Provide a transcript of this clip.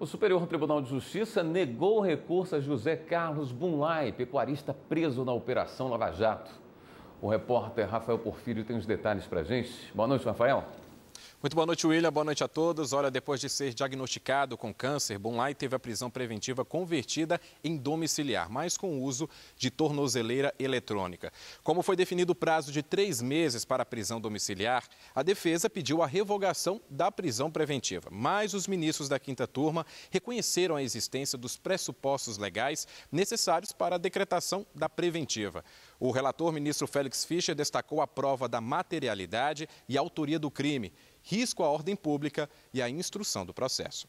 O Superior Tribunal de Justiça negou recurso a José Carlos Bunlai, pecuarista preso na Operação Lava Jato. O repórter Rafael Porfírio tem os detalhes para gente. Boa noite, Rafael. Muito boa noite, William. Boa noite a todos. Olha, depois de ser diagnosticado com câncer, Bonlai teve a prisão preventiva convertida em domiciliar, mas com o uso de tornozeleira eletrônica. Como foi definido o prazo de três meses para a prisão domiciliar, a defesa pediu a revogação da prisão preventiva. Mas os ministros da quinta turma reconheceram a existência dos pressupostos legais necessários para a decretação da preventiva. O relator, ministro Félix Fischer, destacou a prova da materialidade e autoria do crime risco à ordem pública e à instrução do processo.